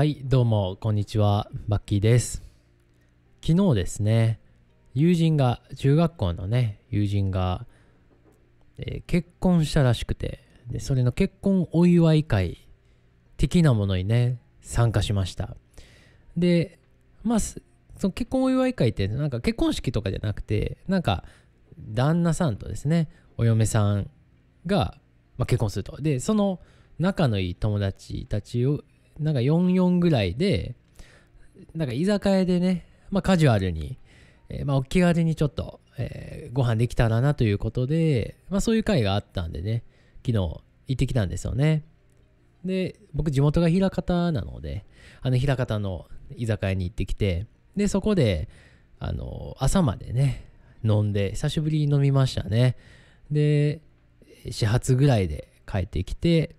はい、どうも、こんにちは。バッキーです。昨日ですね、友人が、中学校のね、友人が、えー、結婚したらしくてで、それの結婚お祝い会的なものにね、参加しました。で、まあ、その結婚お祝い会って、なんか結婚式とかじゃなくて、なんか、旦那さんとですね、お嫁さんが、まあ、結婚すると。で、その仲のいい友達たちをなんか44ぐらいで、なんか居酒屋でね、まあカジュアルに、えー、まあお気軽にちょっと、えー、ご飯できたらなということで、まあそういう会があったんでね、昨日行ってきたんですよね。で、僕地元が枚方なので、あの枚方の居酒屋に行ってきて、で、そこで、あの、朝までね、飲んで、久しぶりに飲みましたね。で、始発ぐらいで帰ってきて、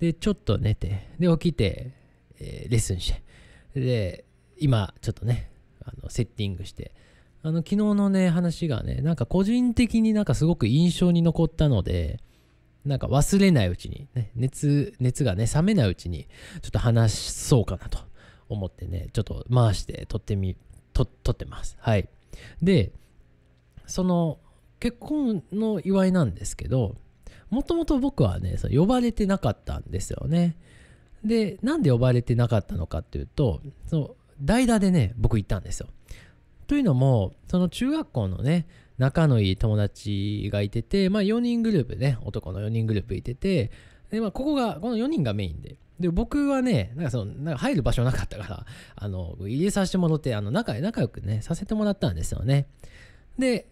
で、ちょっと寝て、で、起きて、えー、レッスンして、で、今、ちょっとね、あのセッティングして、あの、昨日のね、話がね、なんか個人的になんかすごく印象に残ったので、なんか忘れないうちに、ね、熱、熱がね、冷めないうちに、ちょっと話そうかなと思ってね、ちょっと回して撮ってみ、撮ってます。はい。で、その、結婚の祝いなんですけど、もともと僕はね、そ呼ばれてなかったんですよね。で、なんで呼ばれてなかったのかっていうと、その代打でね、僕行ったんですよ。というのも、その中学校のね、仲のいい友達がいてて、まあ4人グループね、男の4人グループいてて、で、まあここが、この4人がメインで。で、僕はね、なんかその、なんか入る場所なかったから、あの、入れさせてもらって、あの、仲、仲良くね、させてもらったんですよね。で、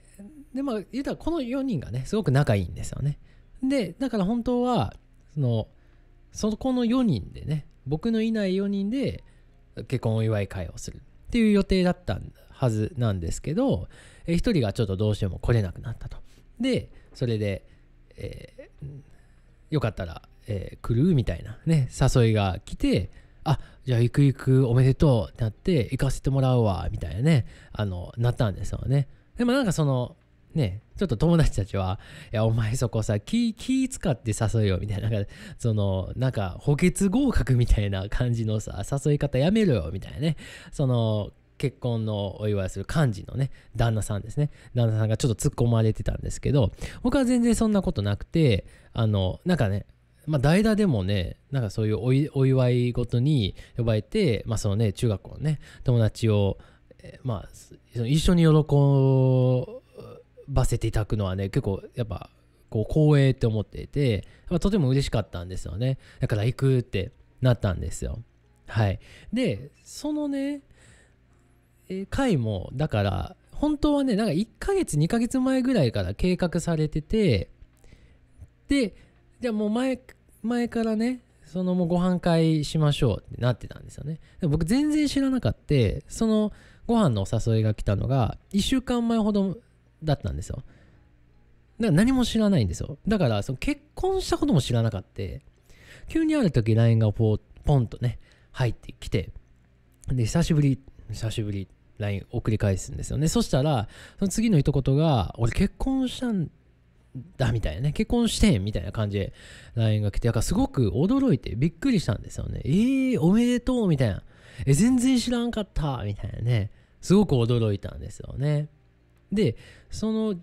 で、まあ、言うたらこの4人がね、すごく仲いいんですよね。で、だから本当は、その、そこの4人でね、僕のいない4人で結婚お祝い会をするっていう予定だったはずなんですけど、え1人がちょっとどうしても来れなくなったと。で、それで、えー、よかったら、えー、来るみたいなね、誘いが来て、あじゃあ行く行くおめでとうってなって行かせてもらうわみたいなねあのなったんですよねでもなんかそのね、ちょっと友達たちは、いや、お前そこさ、気、気使って誘えよ、みたいな、その、なんか、補欠合格みたいな感じのさ、誘い方やめろよ、みたいなね。その、結婚のお祝いする幹事のね、旦那さんですね。旦那さんがちょっと突っ込まれてたんですけど、僕は全然そんなことなくて、あの、なんかね、まあ、代打でもね、なんかそういうお祝いごとに呼ばれて、まあ、そのね、中学校のね、友達を、えまあ、一緒に喜ばせていただくのはね結構やっぱこう光栄って思っていてとても嬉しかったんですよねだから行くってなったんですよはいでそのね回もだから本当はねなんか1ヶ月2ヶ月前ぐらいから計画されててでじゃあもう前前からねそのもうご飯会しましょうってなってたんですよねで僕全然知らなかったそのご飯のお誘いが来たのが1週間前ほどだったんですよ。だから何も知らないんですよ。だからその結婚したことも知らなかった。急にある時 LINE がポンとね、入ってきて、で、久しぶり、久しぶり、LINE 送り返すんですよね。そしたら、その次の一言が、俺結婚したんだみたいなね、結婚してんみたいな感じで LINE が来て、だからすごく驚いてびっくりしたんですよね。えー、おめでとうみたいな。え、全然知らんかったみたいなね。すごく驚いたんですよね。でその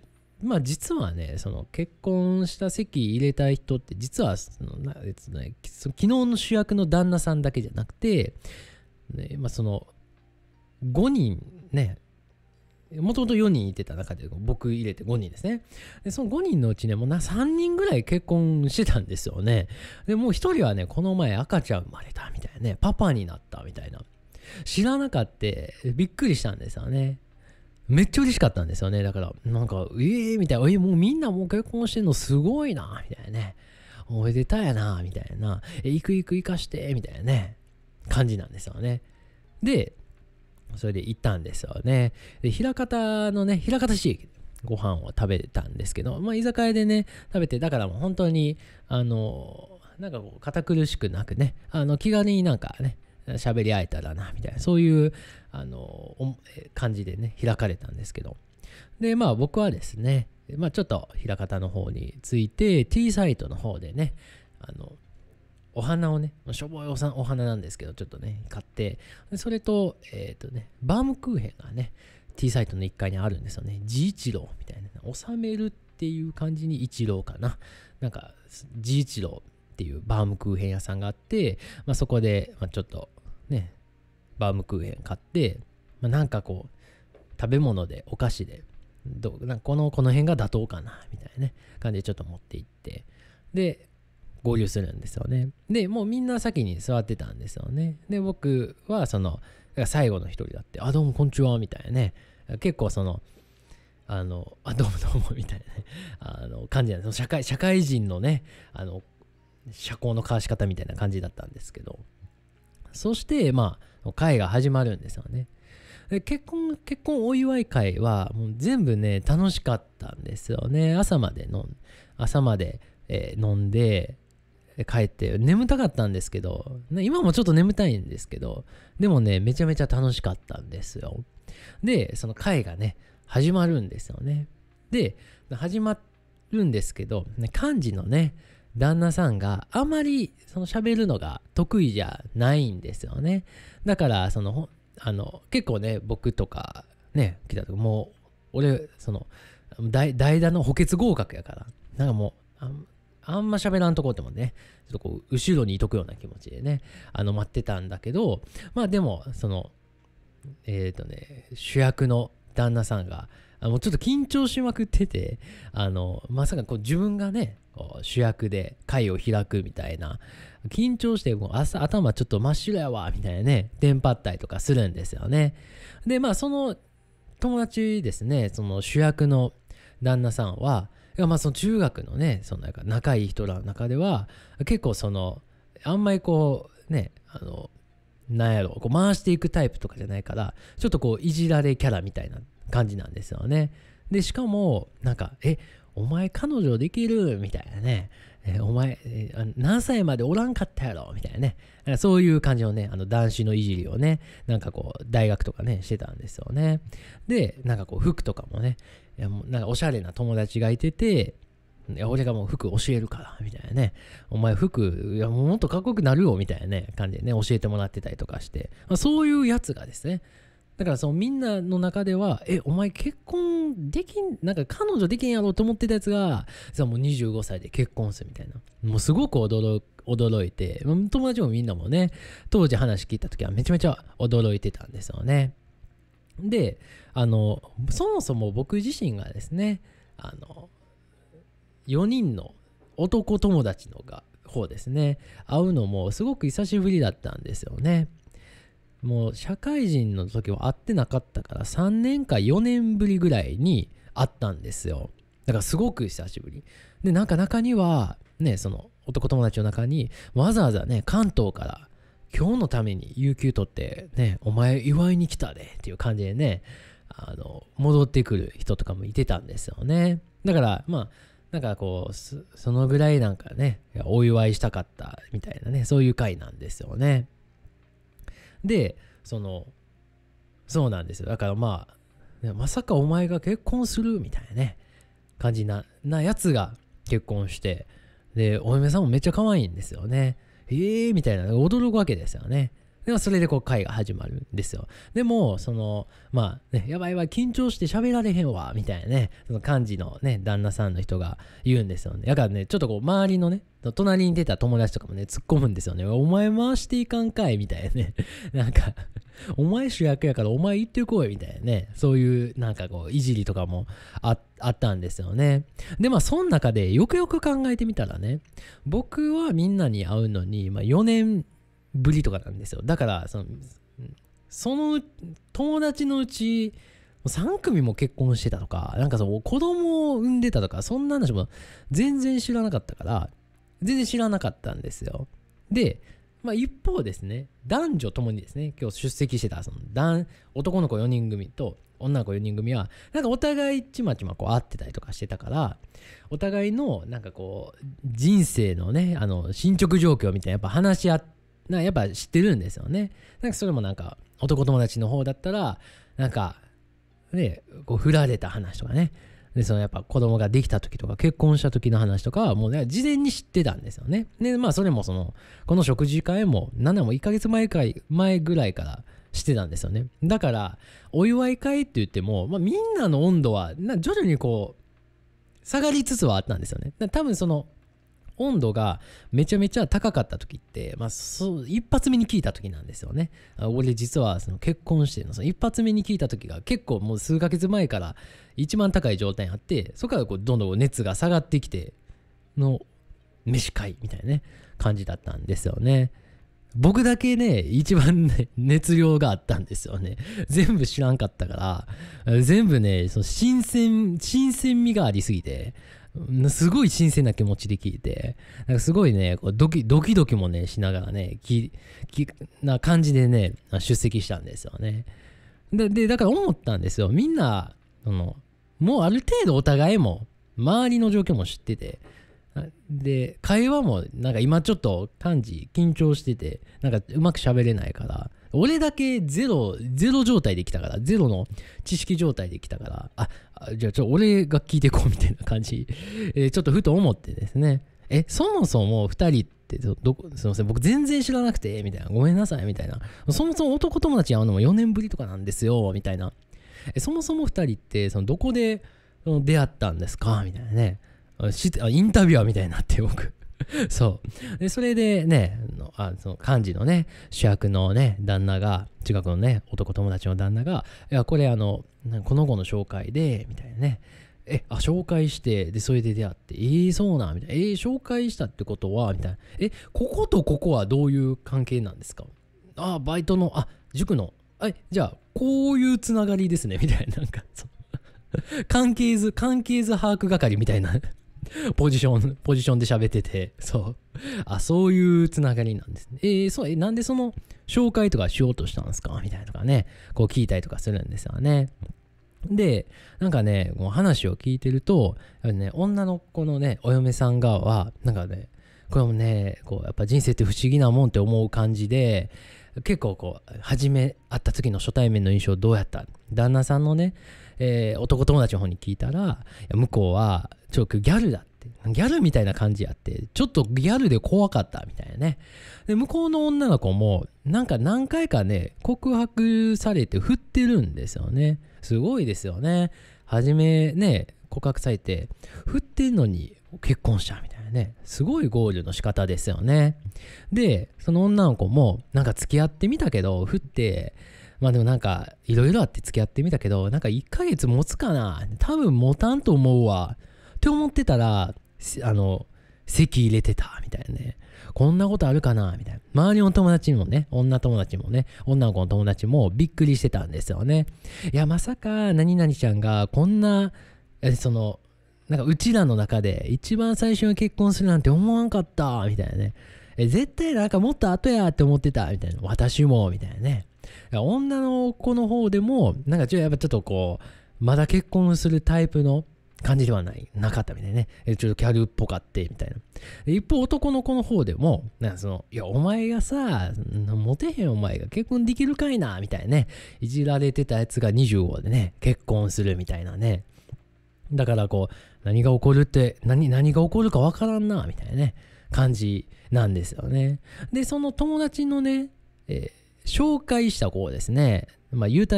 まあ実はねその結婚した席入れたい人って実はそのな、昨日の主役の旦那さんだけじゃなくて、ねまあ、その5人ねもともと4人いてた中で僕入れて5人ですね。で、その5人のうちね、もうな3人ぐらい結婚してたんですよね。で、もう1人はね、この前赤ちゃん生まれたみたいなね、パパになったみたいな。知らなかってびっくりしたんですよね。めっちゃ嬉しかったんですよね。だから、なんか、ええー、みたいな、えー、もうみんなもう結婚してんのすごいな、みたいなね。おめでたやな、みたいな。え、行く行く行かして、みたいなね。感じなんですよね。で、それで行ったんですよね。で、平方のね、平方市駅ご飯を食べたんですけど、まあ、居酒屋でね、食べて、だからもう本当に、あの、なんかこう、堅苦しくなくね、あの、気軽になんかね、喋り合えたらなみたいなそういうあの感じでね開かれたんですけどでまあ僕はですね、まあ、ちょっと枚方の方について T サイトの方でねあのお花をねしょぼいおさんお花なんですけどちょっとね買ってそれとえっ、ー、とねバームクーヘンがね T サイトの1階にあるんですよね。ジロ郎みたいな。収めるっていう感じに一郎かな。なんか、ジロー」っていうバームクーヘン屋さんがあって、まあ、そこで、まあ、ちょっとね、バームクーヘン買って、まあ、なんかこう、食べ物で、お菓子で、どなこのこの辺が妥当かな、みたいなね、感じでちょっと持って行って、で、合流するんですよね。で、もうみんな先に座ってたんですよね。で、僕はその、最後の一人だって、あ、どうもこんにちは、みたいなね。結構その、あの、あ、どうもどうも、みたいなね、あの、感じなんです。社会、社会人のね、あの、社交の交わし方みたいな感じだったんですけど、そして、まあ、会が始まるんですよね。結婚、結婚お祝い会は、もう全部ね、楽しかったんですよね。朝まで飲ん、朝まで、えー、飲んで、帰って、眠たかったんですけど、今もちょっと眠たいんですけど、でもね、めちゃめちゃ楽しかったんですよ。で、その会がね、始まるんですよね。で、始まるんですけど、ね、漢字のね、旦那さんがあまりその喋るのが得意じゃないんですよね。だからそのあの結構ね僕とかね来た時もう俺その代打の補欠合格やからなんかもうあんあんま喋らんとこうってもねちょっとこう後ろにいとくような気持ちでねあの待ってたんだけどまあでもそのえっ、ー、とね主役の旦那さんがあもうちょっと緊張しまくってて、あの、まさかこう自分がね、こう主役で会を開くみたいな、緊張してもう朝頭ちょっと真っ白やわ、みたいなね、テンパったりとかするんですよね。で、まあその友達ですね、その主役の旦那さんは、まあその中学のね、その仲いい人らの中では、結構その、あんまりこう、ね、あの、なんやろこう回していくタイプとかじゃないからちょっとこういじられキャラみたいな感じなんですよね。で、しかも、なんか、え、お前彼女できるみたいなね。えお前、え何歳までおらんかったやろみたいなね。そういう感じのね、あの、男子のいじりをね、なんかこう、大学とかね、してたんですよね。で、なんかこう、服とかもね、いやもうなんかおしゃれな友達がいてて、いや俺がもう服教えるから、みたいなね。お前服、いやもっとかっこよくなるよ、みたいなね、感じでね、教えてもらってたりとかして、まあ、そういうやつがですね、だからそのみんなの中では、え、お前結婚できん、なんか彼女できんやろうと思ってたやつが、さもう25歳で結婚するみたいな。もうすごく驚驚いて、友達もみんなもね、当時話聞いた時はめちゃめちゃ驚いてたんですよね。で、あの、そもそも僕自身がですね、あの、4人の男友達の方ですね、会うのもすごく久しぶりだったんですよね。もう社会人の時は会ってなかったから3年か4年ぶりぐらいに会ったんですよだからすごく久しぶりでなんか中にはねその男友達の中にわざわざね関東から今日のために有給取ってねお前祝いに来たでっていう感じでねあの戻ってくる人とかもいてたんですよねだからまあなんかこうそのぐらいなんかねお祝いしたかったみたいなねそういう回なんですよねでそのそうなんですよだからまあまさかお前が結婚するみたいなね感じななやつが結婚してでお嫁さんもめっちゃ可愛いんですよねええー、みたいな驚くわけですよねでもそれでこう会が始まるんですよ。でも、その、まあ、ね、やばいやばい、緊張して喋られへんわ、みたいなね、その感じのね、旦那さんの人が言うんですよね。だからね、ちょっとこう、周りのね、隣に出た友達とかもね、突っ込むんですよね。お前回していかんかい、みたいなね。なんかお前主役やからお前行ってこい、みたいなね。そういう、なんかこう、いじりとかもああったんですよね。で、まあ、その中でよくよく考えてみたらね、僕はみんなに会うのに、まあ、4年ぶりとかなんですよ。だから、その、その友達のうち、3組も結婚してたとか、なんかその子供を産んでたとか、そんな話も全然知らなかったから、全然知らなかったんですよ。で、まあ一方ですね、男女ともにですね、今日出席してた、その男、男の子4人組と女の子4人組は、なんかお互いちまちまこう会ってたりとかしてたから、お互いのなんかこう、人生のね、あの、進捗状況みたいなやっぱ話し合って、なやっぱ知ってるんですよね。なんかそれもなんか男友達の方だったらなんかねこう振られた話とかねでそのやっぱ子供ができた時とか結婚した時の話とかはもうね事前に知ってたんですよね。でまあそれもそのこの食事会も何でも1ヶ月前か前ぐらいからしてたんですよね。だからお祝い会って言っても、まあ、みんなの温度はな徐々にこう下がりつつはあったんですよね。多分その温度がめちゃめちゃ高かった時って、まあ、そ一発目に聞いた時なんですよね。俺実はその結婚してのその一発目に聞いた時が結構もう数ヶ月前から一番高い状態にあってそこからこうどんどん熱が下がってきての飯会みたいなね感じだったんですよね。僕だけね、一番ね、熱量があったんですよね。全部知らんかったから、全部ね、その新鮮、新鮮味がありすぎて、すごい新鮮な気持ちで聞いて、なんかすごいね、こうドキドキドキもね、しながらね、ききな感じでね、出席したんですよね。で、でだから思ったんですよ。みんな、その、もうある程度お互いも、周りの状況も知ってて、で、会話も、なんか今ちょっと、感じ、緊張してて、なんかうまく喋れないから、俺だけゼロ、ゼロ状態できたから、ゼロの知識状態できたから、あ、じゃあちょ、俺が聞いていこうみたいな感じ、えちょっとふと思ってですね、え、そもそも2人って、どこ、すいません、僕全然知らなくて、みたいな、ごめんなさい、みたいな、そもそも男友達に会うのも4年ぶりとかなんですよ、みたいな、えそもそも2人って、そのどこで出会ったんですかみたいなね、しインタビュアーみたいになって僕 そうでそれでねあその幹事のね主役のね旦那が近くのね男友達の旦那が「いやこれあのこの子の紹介で」みたいなねえあ紹介してでそれで出会ってええー、そうなみたいなえー、紹介したってことはみたいなえこことここはどういう関係なんですかあバイトのあ塾のあじゃあこういうつながりですねみたいななんかそ 関係図関係図把握係みたいな ポジション、ポジションで喋ってて、そう。あ、そういうつながりなんですね。えー、そう、え、なんでその紹介とかしようとしたんですかみたいなとかね、こう聞いたりとかするんですよね。で、なんかね、もう話を聞いてると、やっぱりね、女の子のね、お嫁さん側は、なんかね、これもね、こう、やっぱ人生って不思議なもんって思う感じで、結構こう、初め会った時の初対面の印象どうやった旦那さんのね、えー、男友達の方に聞いたら向こうはちょっとギャルだってギャルみたいな感じやってちょっとギャルで怖かったみたいなねで向こうの女の子もなんか何回かね告白されて振ってるんですよねすごいですよね初めね告白されて振ってんのに結婚したみたいなねすごいゴールの仕方ですよねでその女の子もなんか付き合ってみたけど振ってまあでもなんか、いろいろあって付き合ってみたけど、なんか1ヶ月持つかな多分持たんと思うわ。って思ってたら、あの、席入れてた、みたいなね。こんなことあるかなみたいな。周りの友達もね、女友達もね、女の子の友達もびっくりしてたんですよね。いや、まさか、何々ちゃんがこんな、その、なんかうちらの中で一番最初に結婚するなんて思わんかった、みたいなね。え、絶対なんかもっと後やって思ってた、みたいな。私も、みたいなね。女の子の方でも、なんかちょやっぱちょっとこう、まだ結婚するタイプの感じではない、なかったみたいね。ちょっとキャルっぽかって、みたいな。一方、男の子の方でも、なんかその、いや、お前がさ、モテへんお前が結婚できるかいな、みたいなね。いじられてたやつが25でね、結婚するみたいなね。だからこう、何が起こるって、何、何が起こるかわからんな、みたいなね、感じなんですよね。で、その友達のね、えー紹介した子をですね、まあ、言うた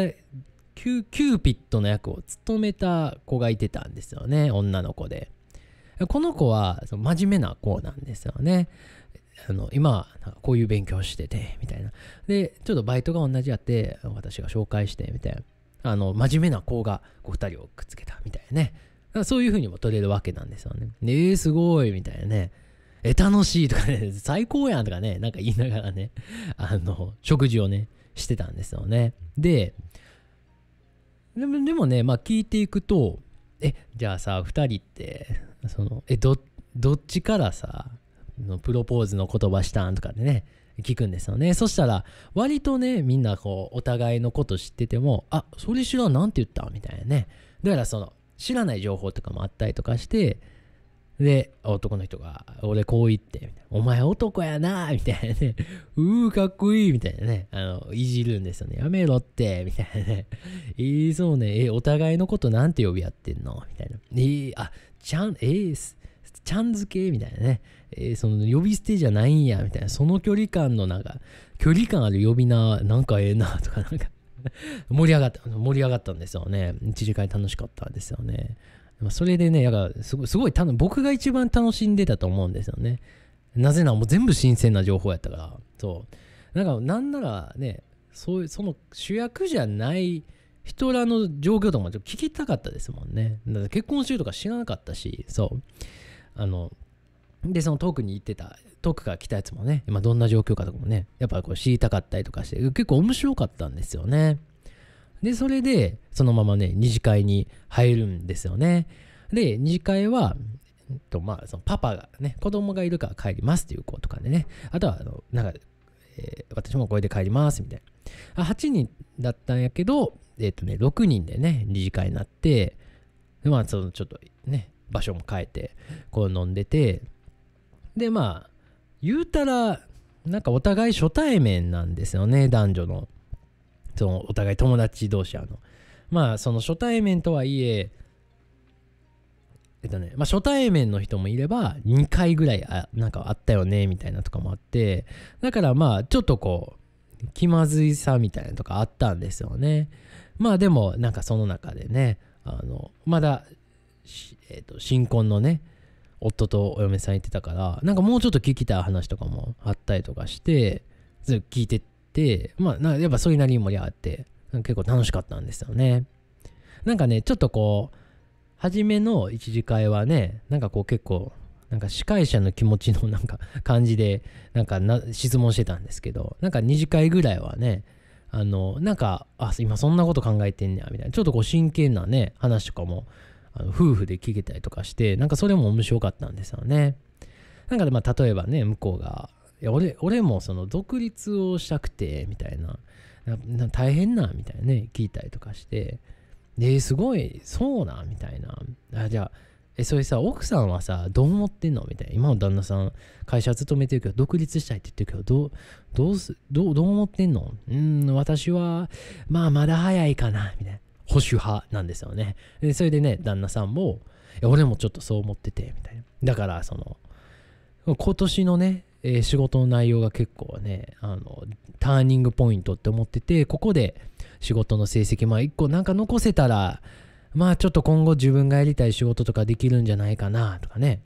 キューピッドの役を務めた子がいてたんですよね女の子でこの子はその真面目な子なんですよねあの今こういう勉強しててみたいなでちょっとバイトが同じやって私が紹介してみたいなあの真面目な子がこう2人をくっつけたみたいなねそういうふうにも取れるわけなんですよね。えー、すごいみたいなね。え、楽しいとかね、最高やんとかね、なんか言いながらね、あの、食事をね、してたんですよね。で、でもでもね、まあ聞いていくと、え、じゃあさ、2人って、その、え、ど、どっちからさ、プロポーズの言葉したんとかでね、聞くんですよね。そしたら、割とね、みんなこう、お互いのこと知ってても、あ、それ知らん、なんて言ったみたいなね。だからその、知らない情報とかもあったりとかして、で、男の人が、俺こう言って、お前男やなみたいなね、うーかっこいいみたいなね、あの、いじるんですよね。やめろって、みたいなね。い いそうね、え、お互いのことなんて呼び合ってんのみたいな。えー、あ、ちゃん、えー、ちゃんづけみたいなね。えー、その呼び捨てじゃないんや、みたいな。その距離感のなんか、距離感ある呼び名、なんかええな、とかなんか盛り上がった、盛り上がったんですよね。一時間楽しかったですよね。それでね、やがすごすごい多分僕が一番楽しんでたと思うんですよね。なぜならもう全部新鮮な情報やったから。そう。だからなんならね、そういうその主役じゃない人らの状況とかもちょっと聞きたかったですもんね。だから結婚してるとか知らなかったし、そう。あの、で、そのトークに行ってた、トークから来たやつもね、今どんな状況かとかもね、やっぱこう知りたかったりとかして、結構面白かったんですよね。で、それで、そのままね、二次会に入るんですよね。で、二次会は、えっと、まあ、そのパパがね、子供がいるから帰りますっていう子とかでね、あとは、あの、なんか、えー、私もこれで帰りますみたいな。8人だったんやけど、えっ、とね、6人でね、二次会になって、で、まあ、その、ちょっとね、場所も変えて、こう飲んでて、で、まあ、言うたら、なんかお互い初対面なんですよね、男女の。そのお互い友達同士あのまあその初対面とはいええっとね、まあ、初対面の人もいれば2回ぐらいあなんかあったよねみたいなとかもあってだからまあちょっとこう気まずいさみたいなとかあったんですよねまあでもなんかその中でねあのまだ、えー、と新婚のね夫とお嫁さん行ってたからなんかもうちょっと聞きたい話とかもあったりとかしてず聞いてて、まあ、やっぱそれなりに盛り上がって、結構楽しかったんですよね。なんかね、ちょっとこう、初めの一次会はね、なんかこう結構、なんか司会者の気持ちのなんか感じで、なんか質問してたんですけど、なんか二次会ぐらいはね、あの、なんか、あ、今そんなこと考えてんねや、みたいな、ちょっとこう真剣なね、話とかも、あの夫婦で聞けたりとかして、なんかそれも面白かったんですよね。なんかでまあ例えばね、向こうが、いや俺俺もその独立をしたくてみたいな大変なみたいなね聞いたりとかしてですごいそうなみたいなあじゃあえそれさ奥さんはさどう思ってんのみたいな今の旦那さん会社勤めてるけど独立したいって言ってるけどどうどうすどうどう思ってんのうん私はまあまだ早いかなみたいな保守派なんですよねでそれでね旦那さんも俺もちょっとそう思っててみたいなだからその今年のねえー、仕事の内容が結構ねあのターニングポイントって思っててここで仕事の成績まあ1個なんか残せたらまあちょっと今後自分がやりたい仕事とかできるんじゃないかなとかね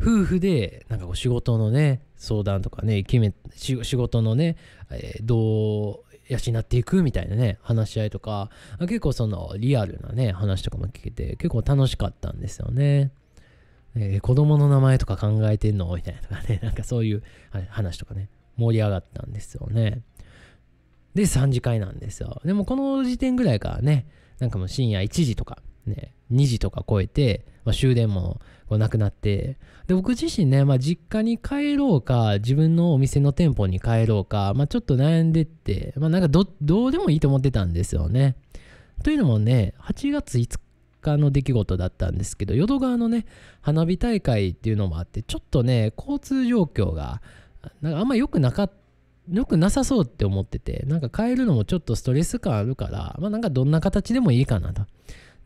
夫婦でなんかう仕事のね相談とかね決め仕事のね、えー、どう養っていくみたいなね話し合いとか結構そのリアルなね話とかも聞けて結構楽しかったんですよね。えー、子供の名前とか考えてんのみたいなとかね、なんかそういう話とかね、盛り上がったんですよね。で、3次会なんですよ。でもこの時点ぐらいからね、なんかもう深夜1時とか、ね、2時とか超えて、まあ、終電もこうなくなって、で、僕自身ね、まあ、実家に帰ろうか、自分のお店の店舗に帰ろうか、まあ、ちょっと悩んでって、まあ、なんかど、どうでもいいと思ってたんですよね。というのもね、8月5日の出来事だったんですけど淀川のね花火大会っていうのもあってちょっとね交通状況がなんかあんま良くなかった良くなさそうって思っててなんか変えるのもちょっとストレス感あるからまあなんかどんな形でもいいかなと。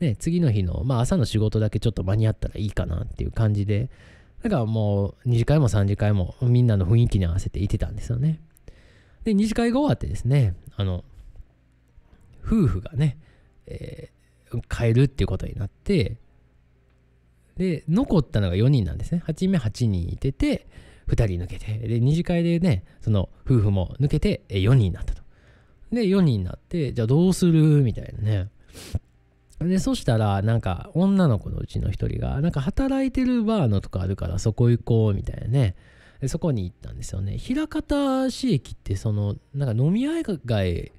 ね、次の日の、まあ、朝の仕事だけちょっと間に合ったらいいかなっていう感じでだからもう2次会も3次会もみんなの雰囲気に合わせていてたんですよね。で2次会が終わってですねあの夫婦がね、えー、変えるっていうことになってで残ったのが4人なんですね8目8人いてて2人抜けてで2次会でねその夫婦も抜けて4人になったとで4人になってじゃあどうするみたいなねでそしたらなんか女の子のうちの1人がなんか働いてるバーのとかあるからそこ行こうみたいなねでそこに行ったんですよね枚方市駅ってそのなんか飲み屋街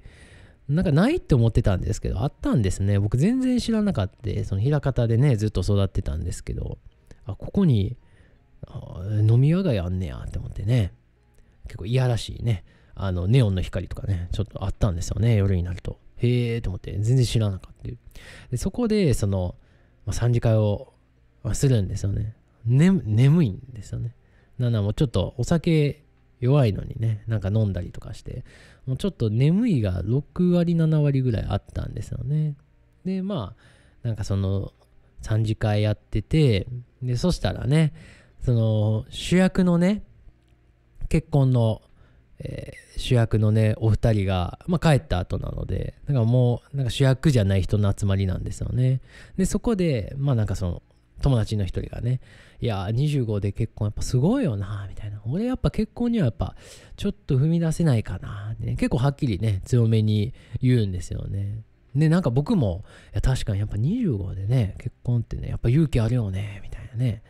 なんかないって思ってたんですけど、あったんですね。僕全然知らなかった。その枚方でね、ずっと育ってたんですけど、あ、ここに飲み屋街あんねやって思ってね。結構いやらしいね。あの、ネオンの光とかね、ちょっとあったんですよね、夜になると。へえーと思って、全然知らなかったで。そこで、その、まあ、3次会をするんですよね。ね、眠いんですよね。なんならもうちょっとお酒弱いのにね、なんか飲んだりとかして、もうちょっと眠いが6割、7割ぐらいあったんですよね。で、まあ、なんかその、3次会やってて、で、そしたらね、その、主役のね、結婚の、えー、主役のね、お二人が、まあ、帰った後なので、なんかもう、なんか主役じゃない人の集まりなんですよね。で、そこで、まあなんかその、友達の一人がね、いや25で結婚やっぱすごいよなみたいな俺やっぱ結婚にはやっぱちょっと踏み出せないかなって、ね、結構はっきりね強めに言うんですよねでなんか僕もいや確かにやっぱ25でね結婚ってねやっぱ勇気あるよねみたいなね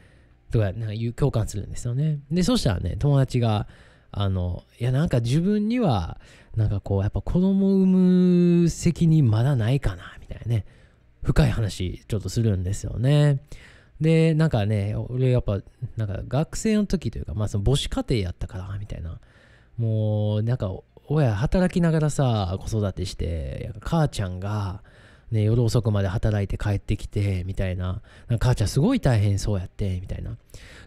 とかなんか共感するんですよねでそしたらね友達があのいやなんか自分にはなんかこうやっぱ子供産む責任まだないかなみたいなね深い話ちょっとするんですよね。で、なんかね、俺やっぱ、なんか学生の時というか、まあその母子家庭やったから、みたいな。もう、なんか、親働きながらさ、子育てして、母ちゃんが、ね、夜遅くまで働いて帰ってきて、みたいな。な母ちゃんすごい大変そうやって、みたいな。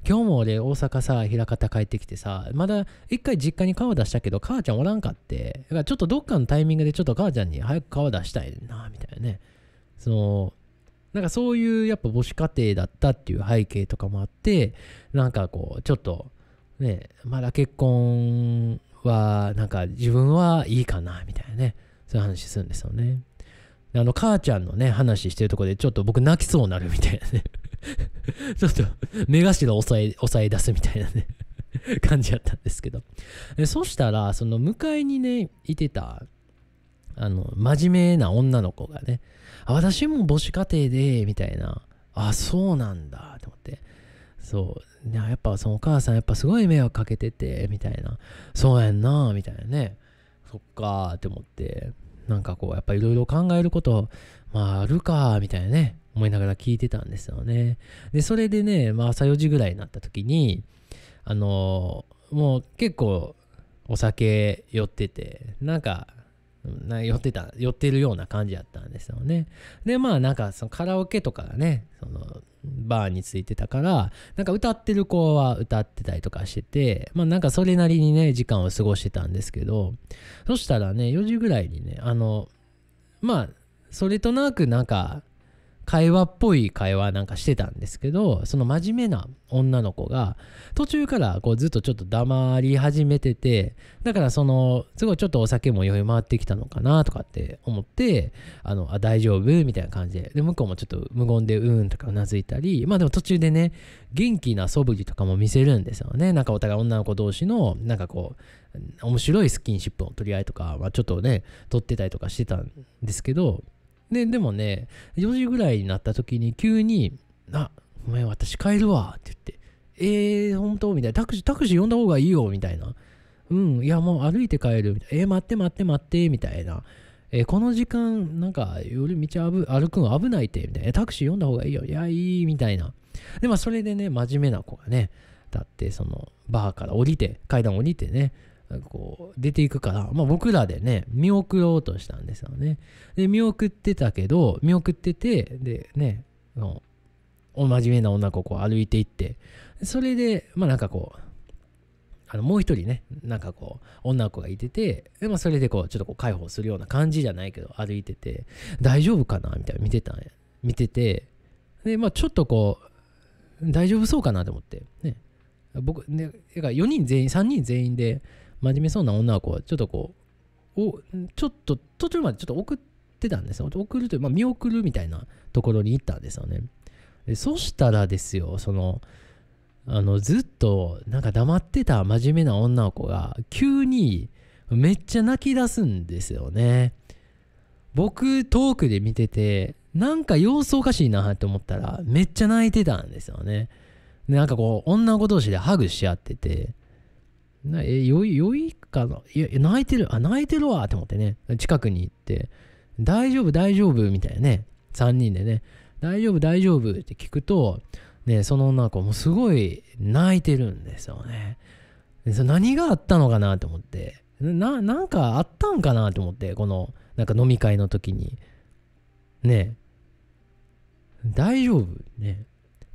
今日も俺大阪さ、枚方帰ってきてさ、まだ一回実家に顔出したけど、母ちゃんおらんかって。だからちょっとどっかのタイミングでちょっと母ちゃんに早く顔出したいな、みたいなね。その、なんかそういうやっぱ母子家庭だったっていう背景とかもあってなんかこうちょっとねまだ結婚はなんか自分はいいかなみたいなねそういう話するんですよね。あの母ちゃんのね話してるとこでちょっと僕泣きそうになるみたいなね ちょっと目頭を押さえ抑え出すみたいなね 感じやったんですけどでそしたらその向かいにねいてたあの真面目な女の子がね私も母子家庭で、みたいな。あ、そうなんだ、と思って。そう。やっぱそのお母さんやっぱすごい迷惑かけてて、みたいな。そうやんな、みたいなね。そっかーって思って。なんかこう、やっぱいろいろ考えること、まああるか、みたいなね。思いながら聞いてたんですよね。で、それでね、まあ朝4時ぐらいになった時に、あのー、もう結構お酒寄ってて、なんかな寄ってた、寄ってるような感じやったんですよね。で、まあなんかそのカラオケとかがね、そのバーについてたから、なんか歌ってる子は歌ってたりとかしてて、まあなんかそれなりにね、時間を過ごしてたんですけど、そしたらね、4時ぐらいにね、あの、まあ、それとなくなんか、会話っぽい会話なんかしてたんですけど、その真面目な女の子が、途中からこうずっとちょっと黙り始めてて、だからその、すごいちょっとお酒も酔い回ってきたのかなとかって思って、あの、あ、大丈夫みたいな感じで、で、向こうもちょっと無言でうんとかうなずいたり、まあでも途中でね、元気な素振りとかも見せるんですよね。なんかお互い女の子同士の、なんかこう、面白いスキンシップの取り合いとか、まあ、ちょっとね、撮ってたりとかしてたんですけど、で、でもね、4時ぐらいになった時に急に、あ、ごめん、私帰るわ、って言って、えー、本当みたいな、タクシー、タクシー呼んだ方がいいよ、みたいな。うん、いや、もう歩いて帰る、みたいな。えー、待って待って待って、みたいな。えー、この時間、なんか、夜道歩くの危ないって、みたいな。タクシー呼んだ方がいいよ。いや、いい、みたいな。で、まあ、それでね、真面目な子がね、だって、その、バーから降りて、階段降りてね、こう出ていくから、まあ、僕らでね見送ろうとしたんですよねで見送ってたけど見送っててでねお真面目な女の子を歩いていってそれでまあなんかこうあのもう一人ねなんかこう女の子がいててで、まあ、それでこうちょっとこう介抱するような感じじゃないけど歩いてて大丈夫かなみたいな見てたんや見ててでまあちょっとこう大丈夫そうかなと思ってね僕ね4人全員3人全員で真面目そうな女の子はちょっとこう、おちょっと途中までちょっと送ってたんですよ。送るという、まあ、見送るみたいなところに行ったんですよね。でそしたらですよ、その、あのずっとなんか黙ってた真面目な女の子が急にめっちゃ泣き出すんですよね。僕トークで見ててなんか様子おかしいなって思ったらめっちゃ泣いてたんですよね。なんかこう女の子同士でハグし合っててなえ、よい、よいかないや、泣いてる、あ、泣いてるわって思ってね、近くに行って、大丈夫、大丈夫みたいなね、3人でね、大丈夫、大丈夫って聞くと、ね、その女の子もすごい泣いてるんですよね。そ何があったのかなと思って、な、なんかあったんかなと思って、この、なんか飲み会の時に。ね大丈夫ね。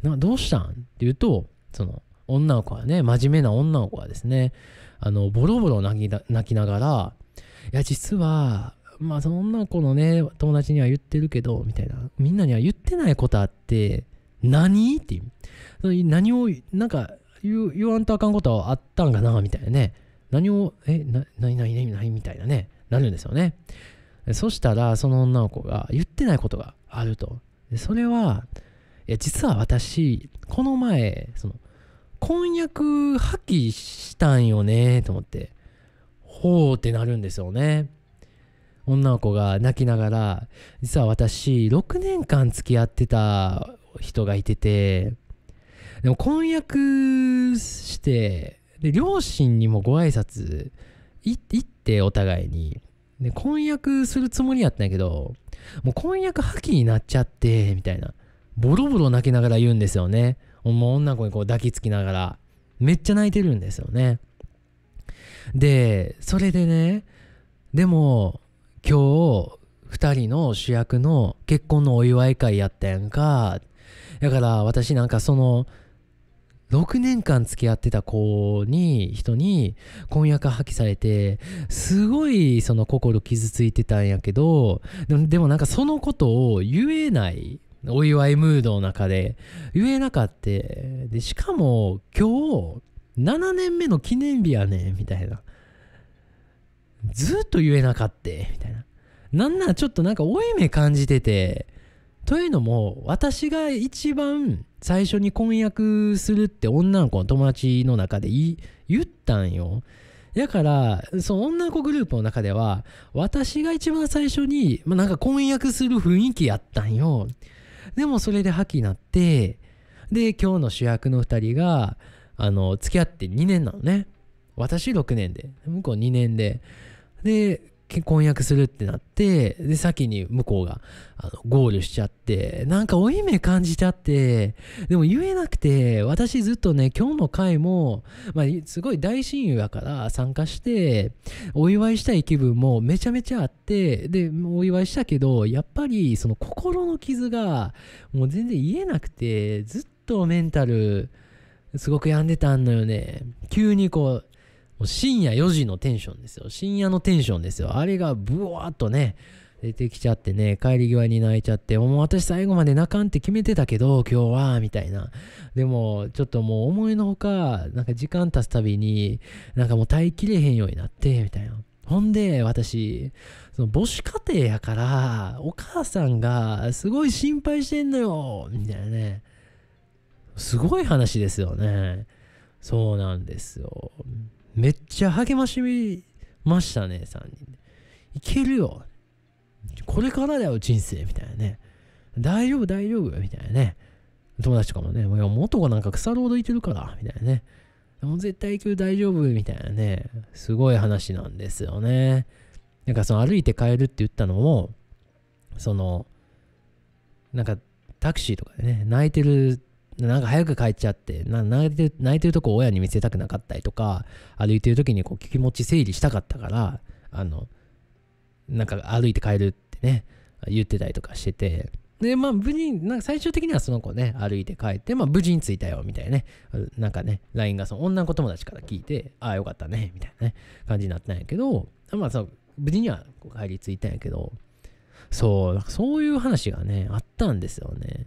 な、どうしたんって言うと、その、女の子はね、真面目な女の子はですね、あの、ボロボロ泣き泣きながら、いや、実は、まあ、その女の子のね、友達には言ってるけど、みたいな、みんなには言ってないことあって、何って何を、なんか言、言わんとあかんことはあったんかな、みたいなね。何を、え、な、なになになにみたいなね、なるんですよね。そしたら、その女の子が言ってないことがあると。それは、いや、実は私、この前、その、婚約破棄したんよねと思ってほうってなるんですよね女の子が泣きながら実は私6年間付き合ってた人がいててでも婚約してで両親にもご挨拶行ってお互いにで婚約するつもりやったんやけどもう婚約破棄になっちゃってみたいなボロボロ泣きながら言うんですよねもう女の子にこう抱きつきながら、めっちゃ泣いてるんですよね。で、それでね、でも、今日、2人の主役の結婚のお祝い会やったやんか。だから私なんかその、6年間付き合ってた子に、人に婚約破棄されて、すごいその心傷ついてたんやけど、でもなんかそのことを言えないお祝いムードの中で言えなかってでしかも今日7年目の記念日やねみたいなずっと言えなかってみたいななんならちょっとなんか負い目感じててというのも私が一番最初に婚約するって女の子の友達の中で言ったんよだからその女の子グループの中では私が一番最初に、まあ、なんか婚約する雰囲気やったんよでもそれで覇気になってで今日の主役の2人があの付き合って2年なのね私6年で向こう2年でで婚約するってなって、で、先に向こうが、あの、ゴールしちゃって、なんか負い目感じちゃって、でも言えなくて、私ずっとね、今日の回も、まあ、すごい大親友やから参加して、お祝いしたい気分もめちゃめちゃあって、で、お祝いしたけど、やっぱり、その心の傷が、もう全然言えなくて、ずっとメンタル、すごく病んでたんのよね。急にこう、もう深夜4時のテンションですよ。深夜のテンションですよ。あれがブワーっとね、出てきちゃってね、帰り際に泣いちゃって、もう私最後まで泣かんって決めてたけど、今日は、みたいな。でも、ちょっともう思いのほか、なんか時間経つたびに、なんかもう耐えきれへんようになって、みたいな。ほんで、私、その母子家庭やから、お母さんがすごい心配してんのよ、みたいなね。すごい話ですよね。そうなんですよ。めっちゃ励ましましたね、3人で。いけるよ。これからだよ、人生、みたいなね。大丈夫、大丈夫、みたいなね。友達とかもね、いや、元がなんか腐るほどいてるから、みたいなね。もう絶対行く大丈夫、みたいなね。すごい話なんですよね。なんかその歩いて帰るって言ったのを、その、なんかタクシーとかでね、泣いてるなんか早く帰っちゃって泣いてる泣いてるとこ親に見せたくなかったりとか歩いてる時にこう気持ち整理したかったからあのなんか歩いて帰るってね言ってたりとかしててでまあ無事なんか最終的にはその子ね歩いて帰って、まあ、無事に着いたよみたいなねなんかね LINE がその女の子友達から聞いてああよかったねみたいなね感じになったんやけどまあそ無事には帰り着いたんやけどそうそういう話がねあったんですよね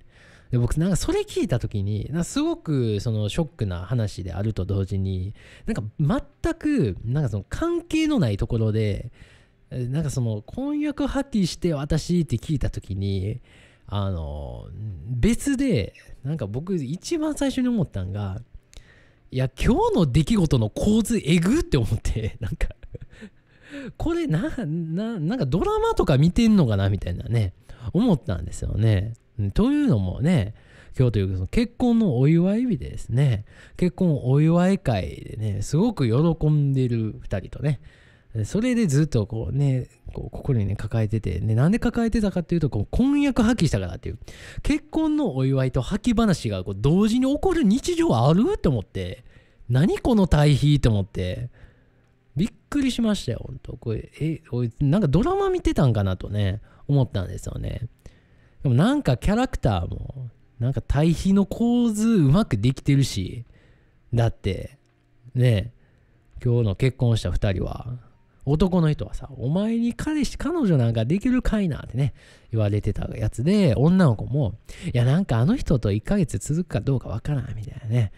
で僕なんかそれ聞いた時にすごくそのショックな話であると同時になんか全くなんかその関係のないところでなんかその婚約破棄して私って聞いた時にあの別でなんか僕一番最初に思ったんがいや今日の出来事の構図えぐって思ってなんかこれなななんかドラマとか見てんのかなみたいなね思ったんですよね。というのもね、今日というか結婚のお祝い日でですね、結婚お祝い会でね、すごく喜んでる二人とね、それでずっとこうね、こう心にね、抱えてて、ね、なんで抱えてたかっていうと、婚約破棄したからっていう、結婚のお祝いと破棄話がこう同時に起こる日常あると思って、何この対比と思って、びっくりしましたよ、ほんと。これ、え、なんかドラマ見てたんかなとね、思ったんですよね。でもなんかキャラクターも、なんか対比の構図うまくできてるし、だって、ね今日の結婚した2人は、男の人はさ、お前に彼氏、彼女なんかできるかいなってね、言われてたやつで、女の子も、いや、なんかあの人と1ヶ月続くかどうかわからん、みたいなね、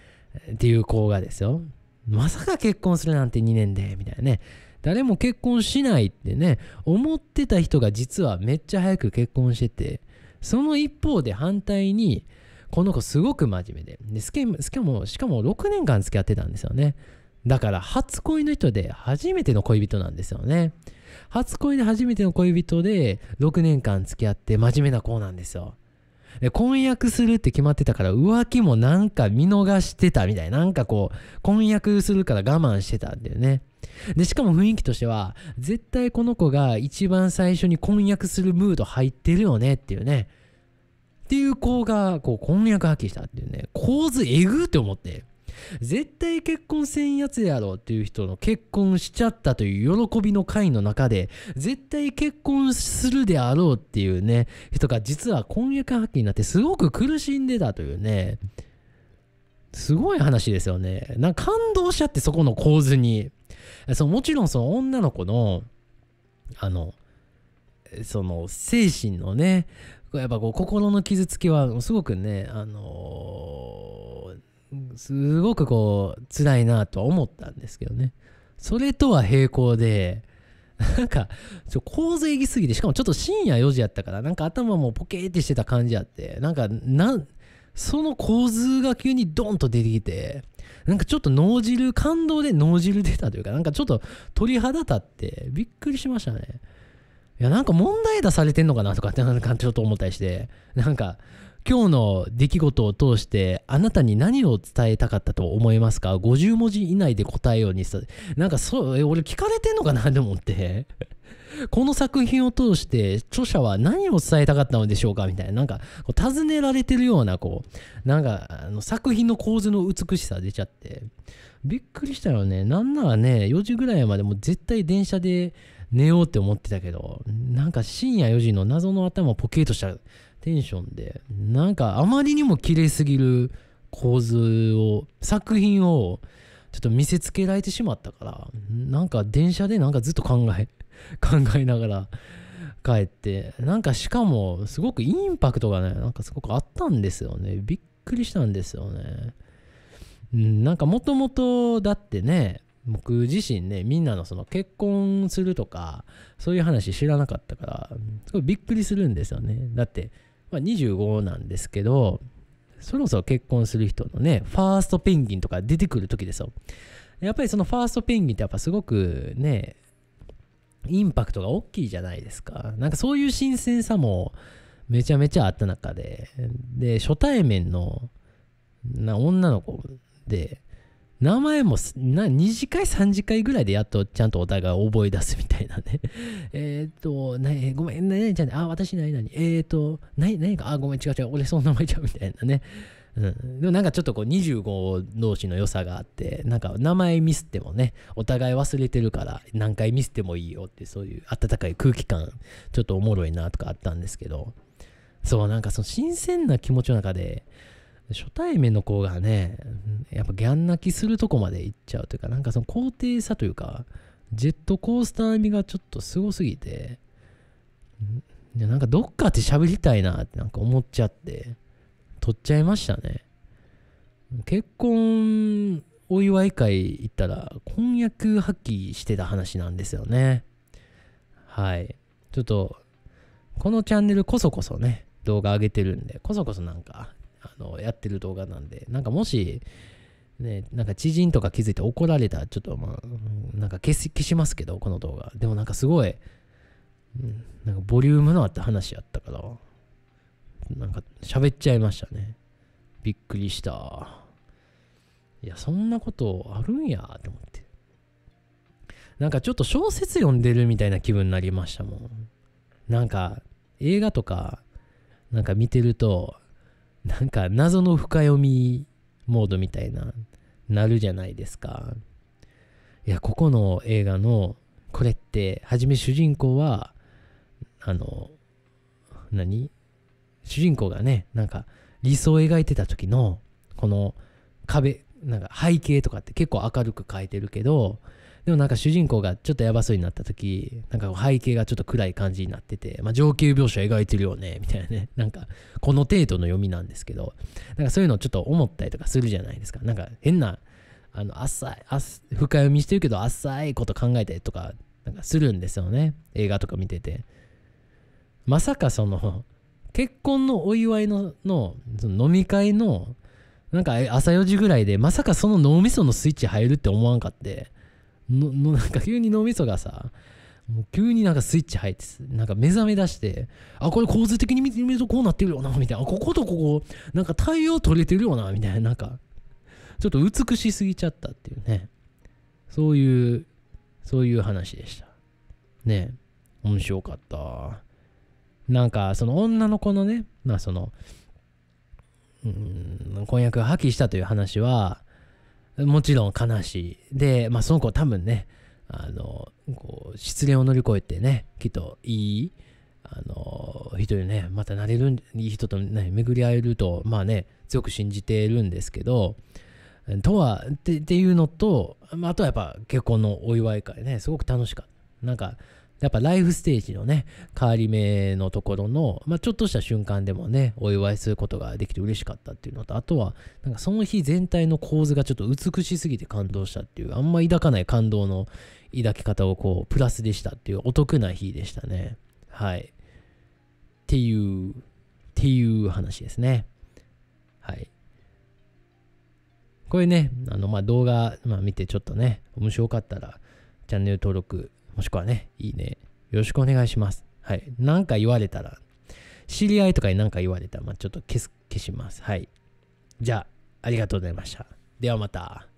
っていう子がですよ。まさか結婚するなんて2年で、みたいなね。誰も結婚しないってね、思ってた人が実はめっちゃ早く結婚してて、その一方で反対に、この子すごく真面目で。で、しかも、しかも6年間付き合ってたんですよね。だから、初恋の人で初めての恋人なんですよね。初恋で初めての恋人で6年間付き合って真面目な子なんですよ。で婚約するって決まってたから浮気もなんか見逃してたみたいななんかこう婚約するから我慢してたんだよねでしかも雰囲気としては絶対この子が一番最初に婚約するムード入ってるよねっていうねっていう子がこう婚約破棄したっていうね構図えぐって思って絶対結婚せんやつやろっていう人の結婚しちゃったという喜びの回の中で、絶対結婚するであろうっていうね、人が実は婚約破棄になってすごく苦しんでたというね、すごい話ですよね。なんか感動しちゃってそこの構図に。そもちろんその女の子の、あの、その精神のね、やっぱこう心の傷つきはすごくね、あのーすごくこう辛いなとは思ったんですけどねそれとは並行で なんかちょ構図えきすぎてしかもちょっと深夜4時やったからなんか頭もポケーってしてた感じあってなんかなその構図が急にドンと出てきてなんかちょっと脳汁感動で脳汁出たというかなんかちょっと鳥肌立ってびっくりしましたねいやなんか問題出されてんのかなとかってなんかちょっと思ったりしてなんか今日の出来事を通してあなたに何を伝えたかったと思いますか ?50 文字以内で答えようにさ、なんかそう、俺聞かれてんのかなと思 って。この作品を通して著者は何を伝えたかったのでしょうかみたいな、なんか尋ねられてるような、こう、なんかあの作品の構図の美しさ出ちゃって、びっくりしたよね。なんならね、4時ぐらいまでも絶対電車で寝ようって思ってたけど、なんか深夜4時の謎の頭ポケートしたテンションでなんかあまりにも綺麗すぎる構図を作品をちょっと見せつけられてしまったからなんか電車でなんかずっと考え 考えながら帰ってなんかしかもすごくインパクトがねなんかすごくあったんですよねびっくりしたんですよねなんかもともとだってね僕自身ねみんなのその結婚するとかそういう話知らなかったからすごいびっくりするんですよねだってまあ、25なんですけど、そろそろ結婚する人のね、ファーストペンギンとか出てくる時ですよ。やっぱりそのファーストペンギンってやっぱすごくね、インパクトが大きいじゃないですか。なんかそういう新鮮さもめちゃめちゃあった中で、で、初対面のな女の子で、名前もな2次会3次会ぐらいでやっとちゃんとお互い覚え出すみたいなね えっと、ね、ごめん、何々ちゃん、あ、私何々、えっ、ー、と、何、何か、あ、ごめん、違う違う、俺その名前ちゃうみたいなね。うん、でもなんかちょっとこう25同士の良さがあってなんか名前ミスってもねお互い忘れてるから何回ミスってもいいよってそういう温かい空気感ちょっとおもろいなとかあったんですけどそうなんかその新鮮な気持ちの中で初対面の子がね、やっぱギャン泣きするとこまで行っちゃうというか、なんかその高低差というか、ジェットコースター味がちょっとすごすぎて、なんかどっかって喋りたいなってなんか思っちゃって、撮っちゃいましたね。結婚お祝い会行ったら、婚約破棄してた話なんですよね。はい。ちょっと、このチャンネルこそこそね、動画上げてるんで、こそこそなんかあのやってる動画なんで、なんかもし、ね、なんか知人とか気づいて怒られたら、ちょっとまあ、なんか消し消しますけど、この動画。でもなんかすごい、なんかボリュームのあった話やったから、なんか喋っちゃいましたね。びっくりした。いや、そんなことあるんやと思って。なんかちょっと小説読んでるみたいな気分になりましたもん。なんか映画とか、なんか見てると、なんか謎の深読みモードみたいな、なるじゃないですか。いや、ここの映画の、これって、はじめ主人公は、あの、何主人公がね、なんか理想を描いてた時の、この壁、なんか背景とかって結構明るく描いてるけど、でもなんか主人公がちょっとやばそうになった時、なんか背景がちょっと暗い感じになってて、まあ上級描写描いてるよね、みたいなね。なんかこの程度の読みなんですけど、なんかそういうのをちょっと思ったりとかするじゃないですか。なんか変な、あの、浅い、深読みしてるけど浅いこと考えたりとか、なんかするんですよね。映画とか見てて。まさかその、結婚のお祝いのの飲み会のなんか朝4時ぐらいでまさかその脳みそのスイッチ入るって思わんかっての、のなんか急に脳みそがさ、もう急になんかスイッチ入って、なんか目覚め出して、あ、これ構図的に見るとこうなってるよな、みたいな。こことここ、なんか太陽取れてるよな、みたいな。なんか、ちょっと美しすぎちゃったっていうね。そういう、そういう話でした。ね面白かった。なんか、その女の子のね、まあその、うん、婚約破棄したという話は、もちろん悲しい。で、まあ、その子多分ね、あの、こう、失恋を乗り越えてね、きっといい、あの、人にね、またなれる、いい人とね、巡り合えると、まあね、強く信じてるんですけど、とは、っていうのと、あとはやっぱ結婚のお祝い会ね、すごく楽しかった。なんか、やっぱライフステージのね、変わり目のところの、まあ、ちょっとした瞬間でもね、お祝いすることができて嬉しかったっていうのと、あとは、なんかその日全体の構図がちょっと美しすぎて感動したっていう、あんま抱かない感動の抱き方をこう、プラスでしたっていう、お得な日でしたね。はい。っていう、っていう話ですね。はい。これね、あの、ま動画、まあ、見てちょっとね、面白かったら、チャンネル登録もしくはね、いいね。よろしくお願いします。はい。なんか言われたら、知り合いとかに何か言われたら、まあ、ちょっと消す、消します。はい。じゃあ、ありがとうございました。ではまた。